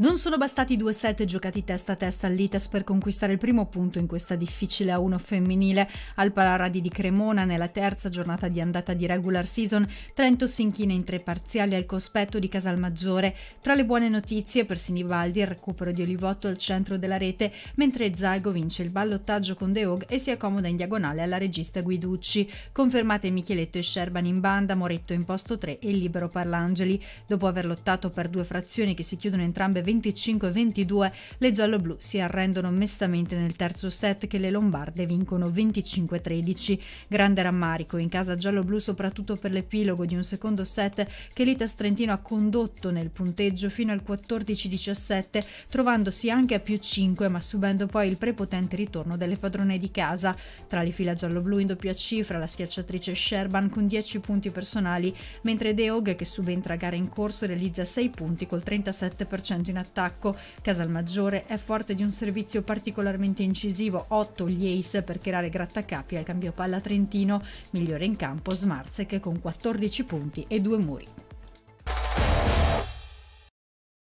Non sono bastati due set giocati testa a testa all'Itas per conquistare il primo punto in questa difficile A1 femminile. Al Palaradi di Cremona, nella terza giornata di andata di regular season, Trento si inchina in tre parziali al cospetto di Casalmaggiore. Tra le buone notizie per Sinibaldi il recupero di Olivotto al centro della rete, mentre Zago vince il ballottaggio con De Hog e si accomoda in diagonale alla regista Guiducci. Confermate Micheletto e Sherban in banda, Moretto in posto 3 e libero Parlangeli. Dopo aver lottato per due frazioni che si chiudono entrambe 25-22 le gialloblu si arrendono mestamente nel terzo set che le lombarde vincono 25-13. Grande rammarico in casa gialloblu soprattutto per l'epilogo di un secondo set che l'Itas Trentino ha condotto nel punteggio fino al 14-17 trovandosi anche a più 5 ma subendo poi il prepotente ritorno delle padrone di casa. Tra le fila gialloblu in doppia cifra la schiacciatrice Sherban con 10 punti personali mentre Deog che subentra a gara in corso realizza 6 punti col 37% in attacco. Casalmaggiore è forte di un servizio particolarmente incisivo, 8 gli ace per creare grattacapi al cambio palla trentino, migliore in campo Smarzek con 14 punti e due muri.